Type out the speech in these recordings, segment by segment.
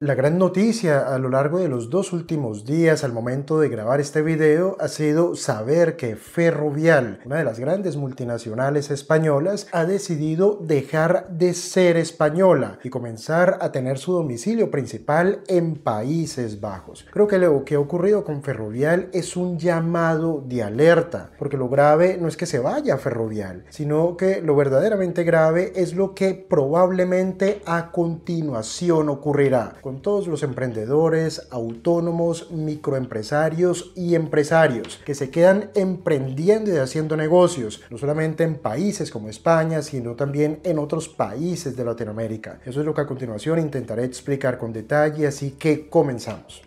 La gran noticia a lo largo de los dos últimos días al momento de grabar este video ha sido saber que Ferrovial, una de las grandes multinacionales españolas, ha decidido dejar de ser española y comenzar a tener su domicilio principal en Países Bajos. Creo que lo que ha ocurrido con Ferrovial es un llamado de alerta, porque lo grave no es que se vaya Ferrovial, sino que lo verdaderamente grave es lo que probablemente a continuación ocurrirá con todos los emprendedores, autónomos, microempresarios y empresarios que se quedan emprendiendo y haciendo negocios, no solamente en países como España, sino también en otros países de Latinoamérica. Eso es lo que a continuación intentaré explicar con detalle, así que comenzamos.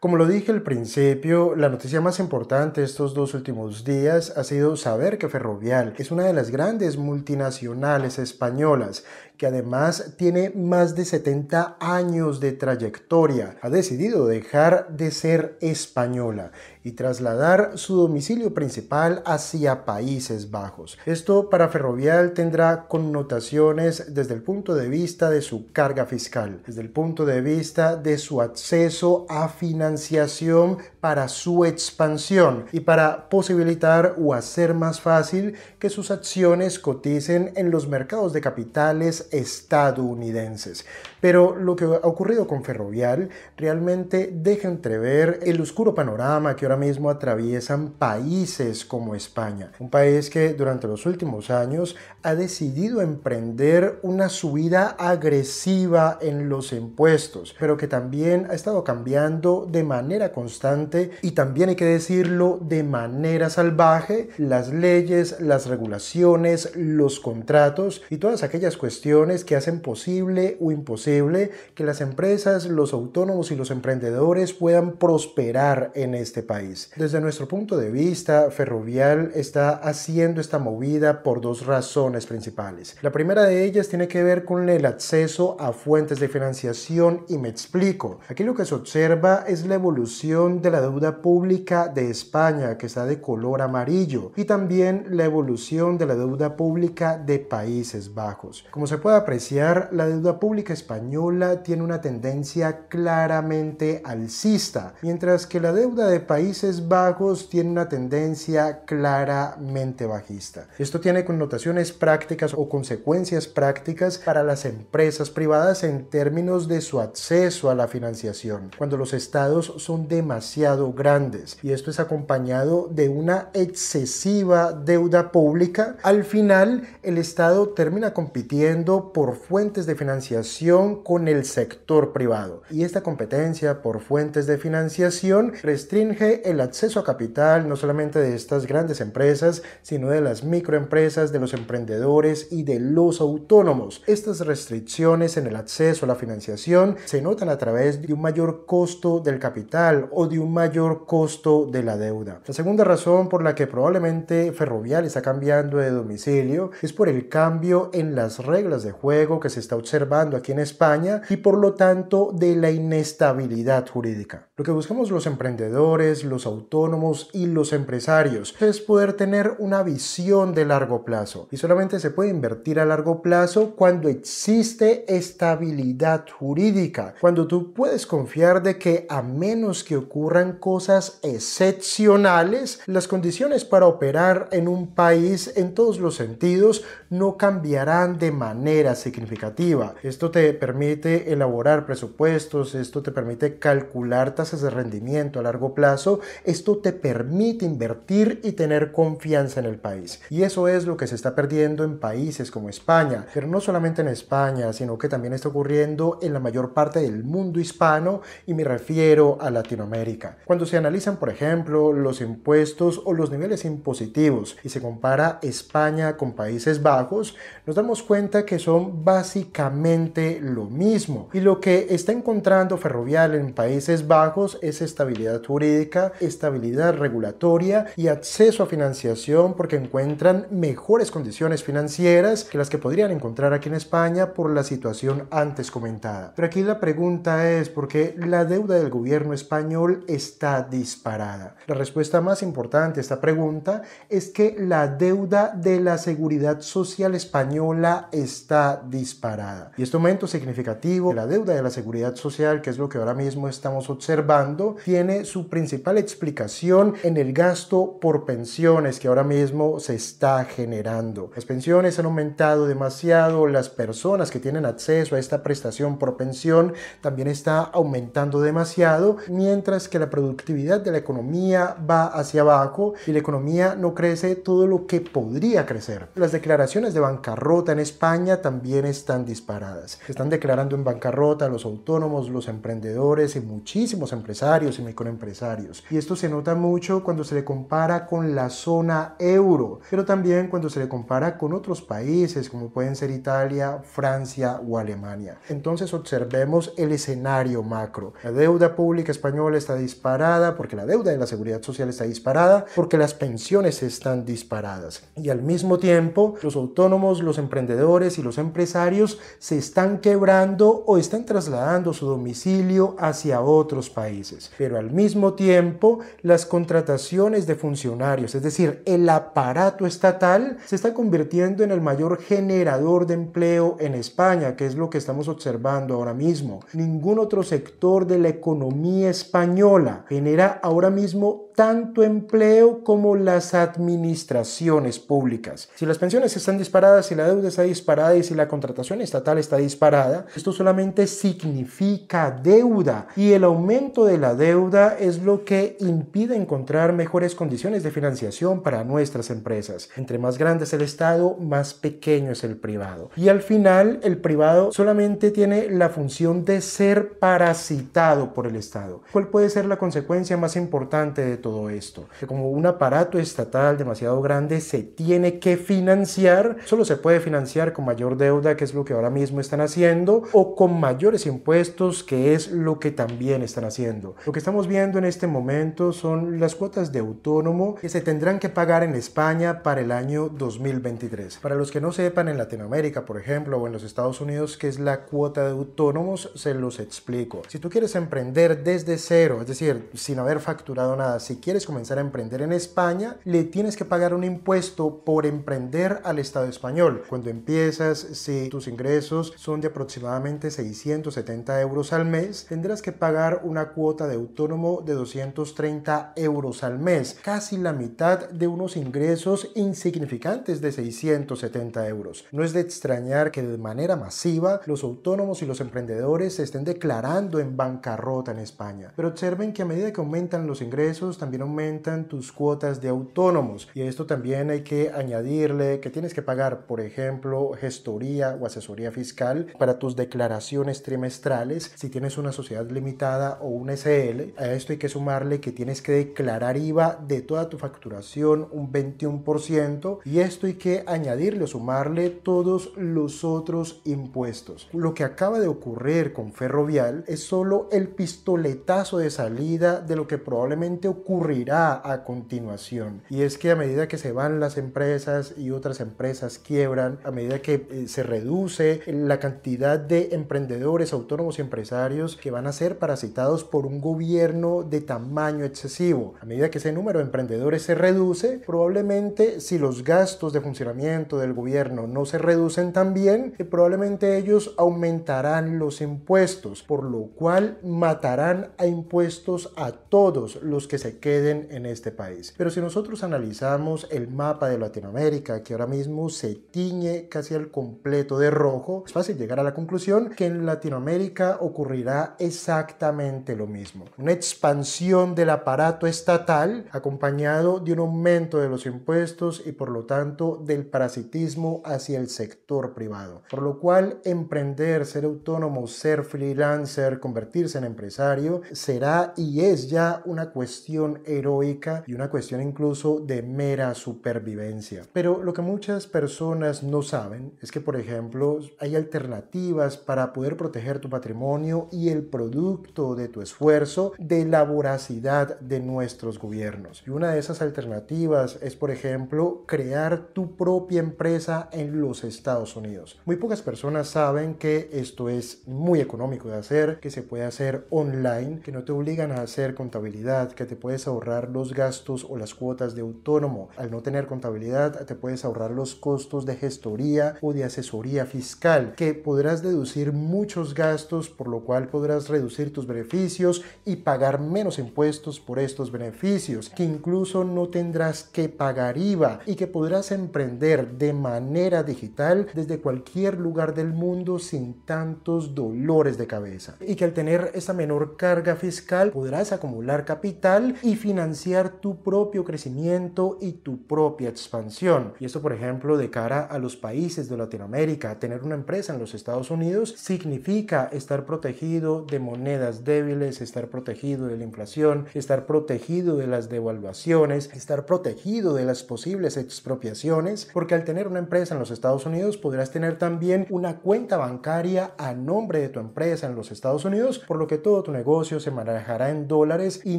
Como lo dije al principio, la noticia más importante estos dos últimos días ha sido saber que Ferrovial es una de las grandes multinacionales españolas que además tiene más de 70 años de trayectoria, ha decidido dejar de ser española y trasladar su domicilio principal hacia Países Bajos. Esto para Ferrovial tendrá connotaciones desde el punto de vista de su carga fiscal, desde el punto de vista de su acceso a financiación para su expansión y para posibilitar o hacer más fácil que sus acciones coticen en los mercados de capitales estadounidenses. Pero lo que ha ocurrido con Ferrovial realmente deja entrever el oscuro panorama que ahora mismo atraviesan países como España, un país que durante los últimos años ha decidido emprender una subida agresiva en los impuestos, pero que también ha estado cambiando de manera constante y también hay que decirlo de manera salvaje las leyes, las regulaciones, los contratos y todas aquellas cuestiones que hacen posible o imposible que las empresas, los autónomos y los emprendedores puedan prosperar en este país. Desde nuestro punto de vista, Ferrovial está haciendo esta movida por dos razones principales. La primera de ellas tiene que ver con el acceso a fuentes de financiación y me explico. Aquí lo que se observa es la evolución de la deuda pública de España que está de color amarillo y también la evolución de la deuda pública de Países Bajos. Como se puede apreciar, la deuda pública española tiene una tendencia claramente alcista, mientras que la deuda de Países Bajos tiene una tendencia claramente bajista. Esto tiene connotaciones prácticas o consecuencias prácticas para las empresas privadas en términos de su acceso a la financiación, cuando los estados son demasiado grandes y esto es acompañado de una excesiva deuda pública, al final el estado termina compitiendo por fuentes de financiación con el sector privado. Y esta competencia por fuentes de financiación restringe el acceso a capital no solamente de estas grandes empresas, sino de las microempresas, de los emprendedores y de los autónomos. Estas restricciones en el acceso a la financiación se notan a través de un mayor costo del capital o de un mayor costo de la deuda. La segunda razón por la que probablemente Ferrovial está cambiando de domicilio es por el cambio en las reglas de juego que se está observando aquí en España y por lo tanto de la inestabilidad jurídica. Lo que buscamos los emprendedores, los autónomos y los empresarios es poder tener una visión de largo plazo y solamente se puede invertir a largo plazo cuando existe estabilidad jurídica, cuando tú puedes confiar de que a menos que ocurran cosas excepcionales, las condiciones para operar en un país en todos los sentidos no cambiarán de manera significativa. Esto te permite elaborar presupuestos, esto te permite calcular tasas de rendimiento a largo plazo, esto te permite invertir y tener confianza en el país. Y eso es lo que se está perdiendo en países como España, pero no solamente en España, sino que también está ocurriendo en la mayor parte del mundo hispano y me refiero a Latinoamérica. Cuando se analizan, por ejemplo, los impuestos o los niveles impositivos y se compara España con Países Bajos, nos damos cuenta que son básicamente lo mismo. Y lo que está encontrando Ferrovial en Países Bajos es estabilidad jurídica, estabilidad regulatoria y acceso a financiación porque encuentran mejores condiciones financieras que las que podrían encontrar aquí en España por la situación antes comentada. Pero aquí la pregunta es por qué la deuda del gobierno español está disparada. La respuesta más importante a esta pregunta es que la deuda de la seguridad social española está está disparada. Y este aumento significativo de la deuda de la seguridad social, que es lo que ahora mismo estamos observando, tiene su principal explicación en el gasto por pensiones que ahora mismo se está generando. Las pensiones han aumentado demasiado, las personas que tienen acceso a esta prestación por pensión también está aumentando demasiado, mientras que la productividad de la economía va hacia abajo y la economía no crece todo lo que podría crecer. Las declaraciones de bancarrota en España también están disparadas. se Están declarando en bancarrota los autónomos, los emprendedores y muchísimos empresarios y microempresarios. Y esto se nota mucho cuando se le compara con la zona euro, pero también cuando se le compara con otros países como pueden ser Italia, Francia o Alemania. Entonces observemos el escenario macro. La deuda pública española está disparada porque la deuda de la seguridad social está disparada, porque las pensiones están disparadas. Y al mismo tiempo, los autónomos, los emprendedores y los los empresarios se están quebrando o están trasladando su domicilio hacia otros países. Pero al mismo tiempo, las contrataciones de funcionarios, es decir, el aparato estatal, se está convirtiendo en el mayor generador de empleo en España, que es lo que estamos observando ahora mismo. Ningún otro sector de la economía española genera ahora mismo tanto empleo como las administraciones públicas. Si las pensiones están disparadas, si la deuda está disparada y si la contratación estatal está disparada, esto solamente significa deuda y el aumento de la deuda es lo que impide encontrar mejores condiciones de financiación para nuestras empresas. Entre más grande es el Estado, más pequeño es el privado. Y al final, el privado solamente tiene la función de ser parasitado por el Estado. ¿Cuál puede ser la consecuencia más importante de esto. Que como un aparato estatal demasiado grande se tiene que financiar, solo se puede financiar con mayor deuda, que es lo que ahora mismo están haciendo, o con mayores impuestos, que es lo que también están haciendo. Lo que estamos viendo en este momento son las cuotas de autónomo que se tendrán que pagar en España para el año 2023. Para los que no sepan, en Latinoamérica, por ejemplo, o en los Estados Unidos, que es la cuota de autónomos, se los explico. Si tú quieres emprender desde cero, es decir, sin haber facturado nada, si quieres comenzar a emprender en España, le tienes que pagar un impuesto por emprender al Estado español. Cuando empiezas, si tus ingresos son de aproximadamente 670 euros al mes, tendrás que pagar una cuota de autónomo de 230 euros al mes, casi la mitad de unos ingresos insignificantes de 670 euros. No es de extrañar que de manera masiva los autónomos y los emprendedores se estén declarando en bancarrota en España. Pero observen que a medida que aumentan los ingresos, también aumentan tus cuotas de autónomos. Y a esto también hay que añadirle que tienes que pagar, por ejemplo, gestoría o asesoría fiscal para tus declaraciones trimestrales. Si tienes una sociedad limitada o un SL, a esto hay que sumarle que tienes que declarar IVA de toda tu facturación un 21%. Y esto hay que añadirle o sumarle todos los otros impuestos. Lo que acaba de ocurrir con Ferrovial es solo el pistoletazo de salida de lo que probablemente ocurra ocurrirá a continuación. Y es que a medida que se van las empresas y otras empresas quiebran, a medida que eh, se reduce la cantidad de emprendedores, autónomos y empresarios que van a ser parasitados por un gobierno de tamaño excesivo, a medida que ese número de emprendedores se reduce, probablemente si los gastos de funcionamiento del gobierno no se reducen también, eh, probablemente ellos aumentarán los impuestos, por lo cual matarán a impuestos a todos los que se queden en este país. Pero si nosotros analizamos el mapa de Latinoamérica, que ahora mismo se tiñe casi al completo de rojo, es fácil llegar a la conclusión que en Latinoamérica ocurrirá exactamente lo mismo. Una expansión del aparato estatal acompañado de un aumento de los impuestos y por lo tanto del parasitismo hacia el sector privado. Por lo cual emprender, ser autónomo, ser freelancer, convertirse en empresario, será y es ya una cuestión heroica y una cuestión incluso de mera supervivencia. Pero lo que muchas personas no saben es que, por ejemplo, hay alternativas para poder proteger tu patrimonio y el producto de tu esfuerzo de la voracidad de nuestros gobiernos. Y una de esas alternativas es, por ejemplo, crear tu propia empresa en los Estados Unidos. Muy pocas personas saben que esto es muy económico de hacer, que se puede hacer online, que no te obligan a hacer contabilidad, que te puedes ahorrar los gastos o las cuotas de autónomo. Al no tener contabilidad, te puedes ahorrar los costos de gestoría o de asesoría fiscal, que podrás deducir muchos gastos, por lo cual podrás reducir tus beneficios y pagar menos impuestos por estos beneficios, que incluso no tendrás que pagar IVA y que podrás emprender de manera digital desde cualquier lugar del mundo sin tantos dolores de cabeza. Y que al tener esta menor carga fiscal podrás acumular capital y y financiar tu propio crecimiento y tu propia expansión. Y esto, por ejemplo, de cara a los países de Latinoamérica, tener una empresa en los Estados Unidos significa estar protegido de monedas débiles, estar protegido de la inflación, estar protegido de las devaluaciones, estar protegido de las posibles expropiaciones, porque al tener una empresa en los Estados Unidos podrás tener también una cuenta bancaria a nombre de tu empresa en los Estados Unidos, por lo que todo tu negocio se manejará en dólares y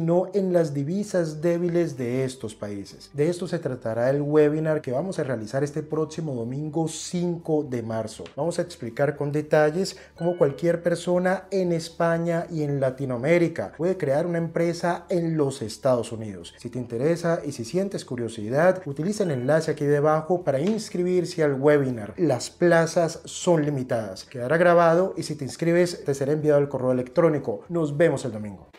no en las divisas débiles de estos países. De esto se tratará el webinar que vamos a realizar este próximo domingo 5 de marzo. Vamos a explicar con detalles cómo cualquier persona en España y en Latinoamérica puede crear una empresa en los Estados Unidos. Si te interesa y si sientes curiosidad, utiliza el enlace aquí debajo para inscribirse al webinar. Las plazas son limitadas. Quedará grabado y si te inscribes te será enviado el correo electrónico. Nos vemos el domingo.